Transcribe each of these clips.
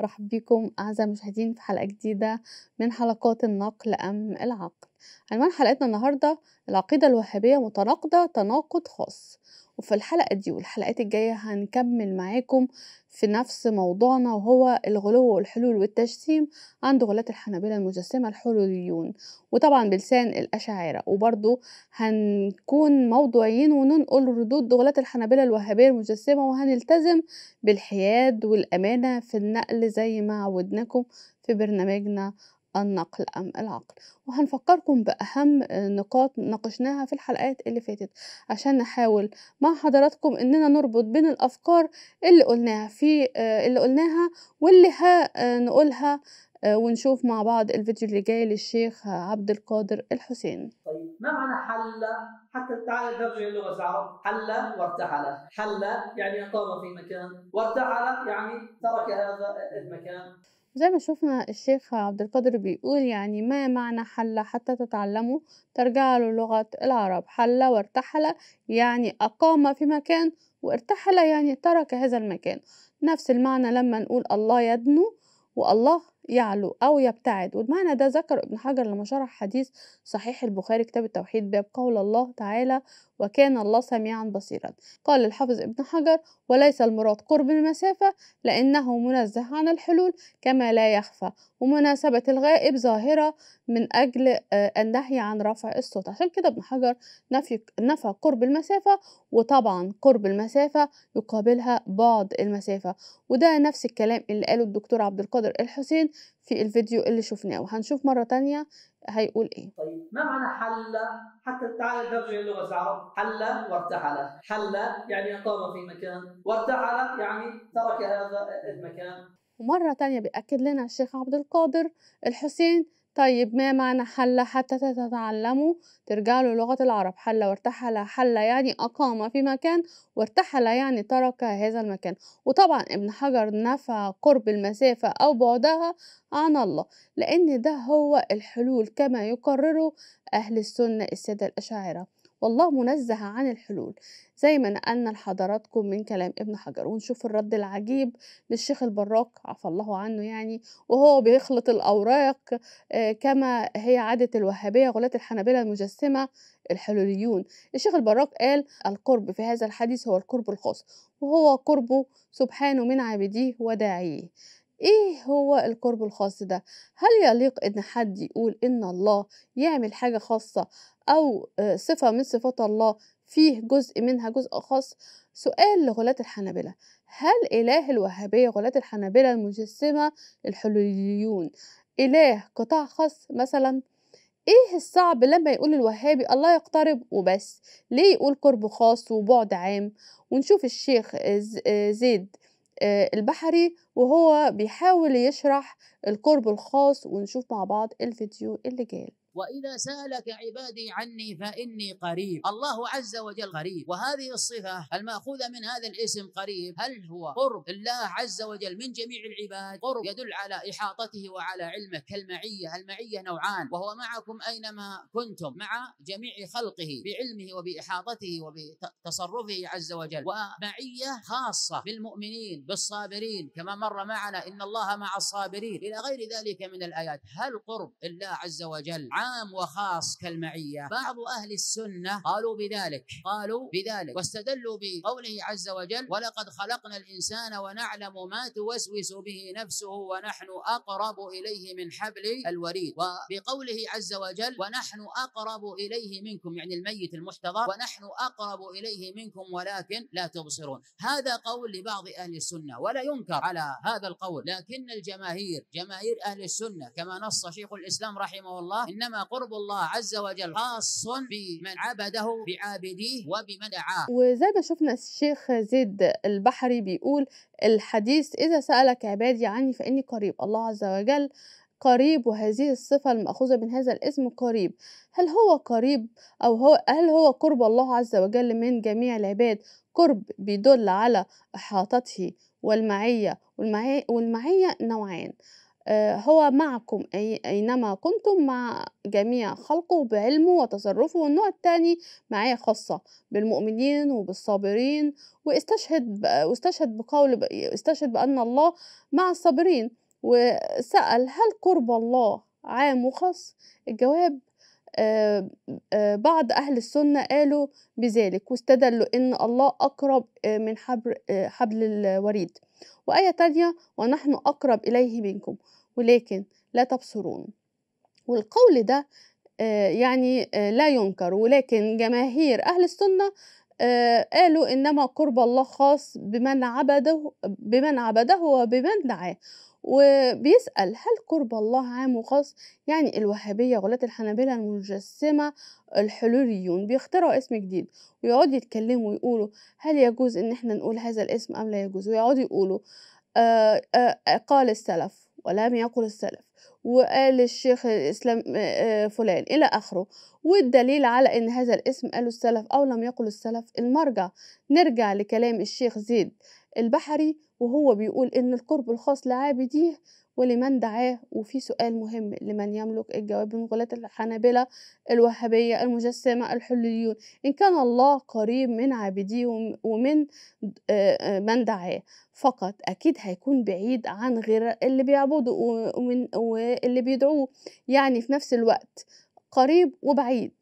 رحب بكم أعزائي المشاهدين في حلقة جديدة من حلقات النقل أم العقل عنوان حلقتنا النهارده العقيدة الوهابية متناقضة تناقض خاص وفي الحلقة دي والحلقات الجاية هنكمل معاكم في نفس موضوعنا وهو الغلو والحلول والتجسيم عند غلاة الحنابلة المجسمة الحلوليون وطبعا بلسان الأشاعرة وبرضو هنكون موضوعيين وننقل ردود غلاة الحنابلة الوهابية المجسمة وهنلتزم بالحياد والأمانة في النقل زي ما عودناكم في برنامجنا النقل أم العقل وهنفكركم بأهم آه، نقاط ناقشناها في الحلقات اللي فاتت عشان نحاول مع حضراتكم إننا نربط بين الأفكار اللي قلناها في آه، اللي قلناها واللي هنقولها آه، ونشوف مع بعض الفيديو اللي جاي للشيخ عبد القادر الحسين طيب ما معنى حل حتى تعالى نرجع اللغة العرب حل وارتحل حل يعني اقام في مكان وارتحل يعني ترك هذا المكان زي ما شوفنا الشيخ عبد القادر بيقول يعني ما معنى حل حتى تتعلموا ترجع له لغة العرب حل وارتحل يعني أقام في مكان وارتحل يعني ترك هذا المكان نفس المعنى لما نقول الله يدنو والله يعلو أو يبتعد والمعنى ده ذكر ابن حجر لما شرح حديث صحيح البخاري كتاب التوحيد باب قول الله تعالى وكان الله سميعا بصيرا قال الحافظ ابن حجر وليس المراد قرب المسافة لأنه منزه عن الحلول كما لا يخفى ومناسبة الغائب ظاهرة من أجل آه، النهي عن رفع الصوت عشان كده ابن حجر نفي نفى قرب المسافة وطبعا قرب المسافة يقابلها بعض المسافة وده نفس الكلام اللي قاله الدكتور عبد القادر الحسين في الفيديو اللي شفناه وهنشوف مرة تانية هيقول ايه طيب ما معنى حل حتى تعالى نرجع اللغة العرب حل وارتحل حل يعني اقام في مكان وارتحل يعني ترك هذا المكان ومرة تانية بيأكد لنا الشيخ عبد القادر الحسين طيب ما معنى حل حتى تتعلموا له لغة العرب حل وارتحل حل يعني أقام في مكان وارتحل يعني ترك هذا المكان وطبعا ابن حجر نفع قرب المسافة أو بعدها عن الله لأن ده هو الحلول كما يقرره أهل السنة السادة الأشاعرة والله منزه عن الحلول زي ما نقلنا لحضراتكم من كلام ابن حجر ونشوف الرد العجيب للشيخ البراك عفى الله عنه يعني وهو بيخلط الأوراق آه، كما هي عادة الوهابية غلاة الحنابلة المجسمة الحلوليون الشيخ البراك قال القرب في هذا الحديث هو القرب الخاص وهو قربه سبحانه من عابديه وداعيه إيه هو القرب الخاص ده؟ هل يليق إن حد يقول إن الله يعمل حاجة خاصة أو آه، صفة من صفات الله فيه جزء منها جزء خاص؟ سؤال لغلاة الحنابلة هل إله الوهابية غلاة الحنابلة المجسمة الحلوليون إله قطاع خاص مثلا؟ ايه الصعب لما يقول الوهابي الله يقترب وبس ليه يقول قرب خاص وبعد عام ونشوف الشيخ آه، آه، زيد آه، البحري وهو بيحاول يشرح القرب الخاص ونشوف مع بعض الفيديو اللي جاي واذا سالك عبادي عني فاني قريب الله عز وجل قريب وهذه الصفه الماخوذه من هذا الاسم قريب هل هو قرب الله عز وجل من جميع العباد قرب يدل على احاطته وعلى علمه كالمعيه المعيه نوعان وهو معكم اينما كنتم مع جميع خلقه بعلمه وباحاطته وبتصرفه عز وجل ومعيه خاصه بالمؤمنين بالصابرين كما مر معنا ان الله مع الصابرين الى غير ذلك من الايات هل قرب الله عز وجل عام وخاص كالمعية بعض أهل السنة قالوا بذلك قالوا بذلك واستدلوا بقوله عز وجل ولقد خلقنا الإنسان ونعلم ما توسوس به نفسه ونحن أقرب إليه من حبل الوريد وبقوله عز وجل ونحن أقرب إليه منكم يعني الميت المحتضر ونحن أقرب إليه منكم ولكن لا تبصرون هذا قول لبعض أهل السنة ولا ينكر على هذا القول لكن الجماهير جماهير أهل السنة كما نص شيخ الإسلام رحمه الله إنما إنما قرب الله عز وجل خاص بمن عبده بعابديه وبمن دعاه وزي ما شفنا الشيخ زيد البحري بيقول الحديث إذا سألك عبادي عني فإني قريب الله عز وجل قريب وهذه الصفة المأخوذة من هذا الاسم قريب هل هو قريب أو هو هل هو قرب الله عز وجل من جميع العباد قرب بيدل على إحاطته والمعية والمعية, والمعية آه، هو معكم أي أينما كنتم مع جميع خلقه بعلمه وتصرفه والنوع الثاني معي خاصة بالمؤمنين وبالصابرين واستشهد واستشهد بقول استشهد بأن الله مع الصابرين وسأل هل قرب الله عام وخاص الجواب آه، آه، بعض أهل السنة قالوا بذلك واستدلوا إن الله أقرب من حبل الوريد وآية تانية ونحن أقرب إليه منكم ولكن لا تبصرون والقول ده آه، يعني آه، لا ينكر ولكن جماهير أهل السنة آه، قالوا إنما قرب الله خاص بمن عبده بمن عبده وبمن دعاه وبيسأل هل قرب الله عام وخاص يعني الوهابية غلاة الحنابلة المجسمة الحلوليون بيخترعوا اسم جديد ويقعدوا يتكلموا ويقولوا هل يجوز ان احنا نقول هذا الاسم ام لا يجوز ويقعدوا يقولوا آآ آه، آآ آه، آه، قال السلف ولم يقل السلف وقال الشيخ الإسلام فلان إلى آخره والدليل على أن هذا الاسم قاله السلف أو لم يقل السلف المرجع نرجع لكلام الشيخ زيد البحري وهو بيقول إن القرب الخاص لعابديه ولمن دعاه وفي سؤال مهم لمن يملك الجواب من غلاة الحنابلة الوهابية المجسمة الحلوليون إن كان الله قريب من عابديه ومن آه، آه، من دعاه فقط أكيد هيكون بعيد عن غير اللي بيعبده ومن واللي بيدعوه يعني في نفس الوقت قريب وبعيد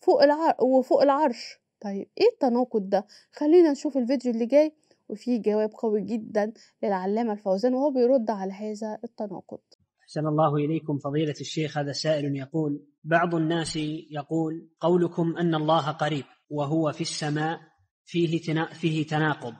فوق العر وفوق العرش طيب إيه التناقض ده خلينا نشوف الفيديو اللي جاي وفي جواب قوي جدا للعلامة الفوزان وهو بيرد على هذا التناقض أحسن الله إليكم فضيلة الشيخ هذا سائل يقول بعض الناس يقول قولكم أن الله قريب وهو في السماء فيه فيه تناقض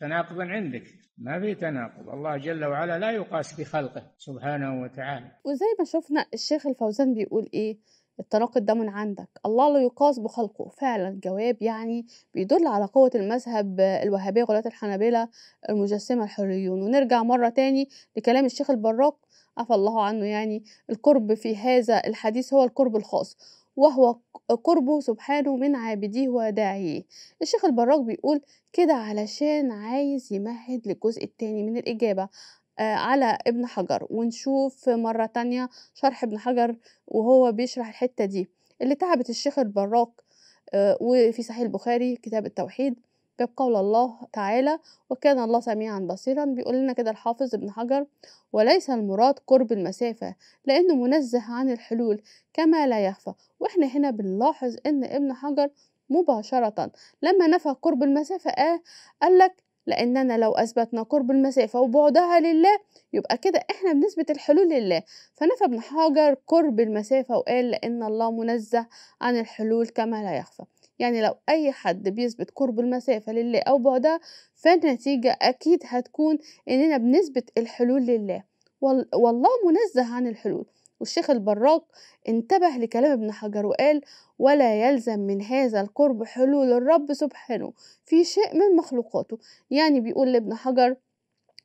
تناقض عندك ما في تناقض الله جل وعلا لا يقاس بخلقه سبحانه وتعالى وزي ما شفنا الشيخ الفوزان بيقول ايه التناقض ده من عندك الله لا يقاس بخلقه فعلا الجواب يعني بيدل على قوة المذهب الوهابية غلاة الحنابلة المجسمة الحريون ونرجع مرة تاني لكلام الشيخ البراق عفى الله عنه يعني القرب في هذا الحديث هو القرب الخاص وهو قربه سبحانه من عابديه وداعيه الشيخ البراق بيقول كده علشان عايز يمهد للجزء التاني من الإجابة آه، على ابن حجر ونشوف مرة تانية شرح ابن حجر وهو بيشرح الحتة دي اللي تعبت الشيخ البراك آه، وفي صحيح البخاري كتاب التوحيد جاب قول الله تعالى وكان الله سميعا بصيرا بيقول لنا كده الحافظ ابن حجر وليس المراد قرب المسافة لأنه منزه عن الحلول كما لا يخفى وإحنا هنا بنلاحظ إن ابن حجر مباشرة لما نفى قرب المسافة آه قال لك لأننا لو أثبتنا قرب المسافة وبعدها لله يبقى كده إحنا بنثبت الحلول لله فنفى ابن حجر قرب المسافة وقال لأن الله منزه عن الحلول كما لا يخفى يعني لو أي حد بيثبت قرب المسافة لله أو بعدها فالنتيجة أكيد هتكون إننا بنثبت الحلول لله والله منزه عن الحلول والشيخ البراق انتبه لكلام ابن حجر وقال ولا يلزم من هذا القرب حلول الرب سبحانه في شيء من مخلوقاته يعني بيقول لابن حجر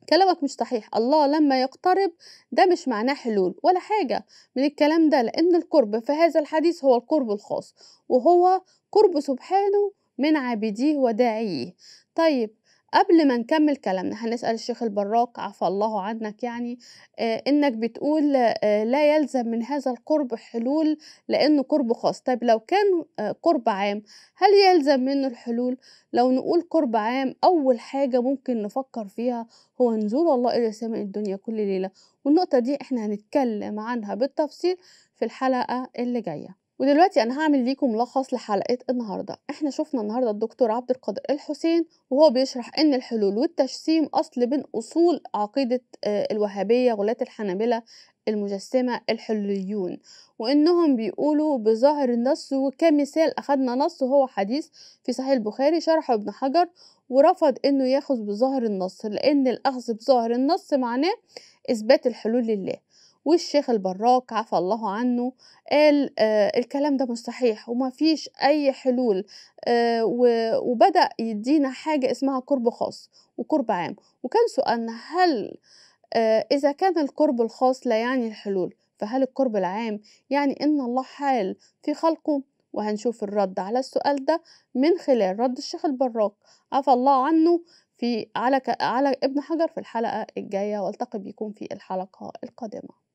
كلامك مش صحيح الله لما يقترب ده مش معناه حلول ولا حاجة من الكلام ده لأن القرب في هذا الحديث هو القرب الخاص وهو قرب سبحانه من عابديه وداعيه طيب قبل ما نكمل كلامنا هنسأل الشيخ البراك عفى الله عنك يعني آه، انك بتقول آه، لا يلزم من هذا القرب حلول لانه قرب خاص طيب لو كان آه، قرب عام هل يلزم منه الحلول لو نقول قرب عام اول حاجة ممكن نفكر فيها هو نزول الله الى سماء الدنيا كل ليلة والنقطة دي احنا هنتكلم عنها بالتفصيل في الحلقة اللي جاية ودلوقتي انا هعمل ليكم ملخص لحلقه النهارده احنا شفنا النهارده الدكتور عبد القادر الحسين وهو بيشرح ان الحلول والتجسيم اصل من اصول عقيده آه، الوهابيه غلاة الحنابله المجسمه الحلوليون وانهم بيقولوا بظاهر النص وكمثال اخدنا نص هو حديث في صحيح البخاري شرحه ابن حجر ورفض انه ياخذ بظاهر النص لان الاخذ بظاهر النص معناه اثبات الحلول لله والشيخ البراك عفى الله عنه قال آه الكلام ده مش صحيح وما فيش أي حلول آه وبدأ يدينا حاجة اسمها قرب خاص وقرب عام وكان سؤالنا هل آه إذا كان القرب الخاص لا يعني الحلول فهل القرب العام يعني إن الله حال في خلقه وهنشوف الرد على السؤال ده من خلال رد الشيخ البراك عفى الله عنه في على على ابن حجر في الحلقة الجاية والتقي بكم في الحلقة القادمة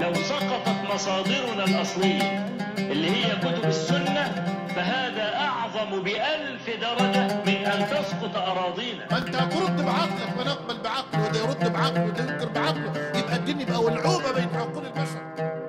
لو سقطت مصادرنا الأصلية اللي هي كتب السنة فهذا أعظم بألف درجة من أن تسقط أراضينا أنت ترد بعقلك ونقبل بعقله وده يرد بعقله وده ينكر بعقله يبقى الدين يبقى ولعوبة بين عقول البشر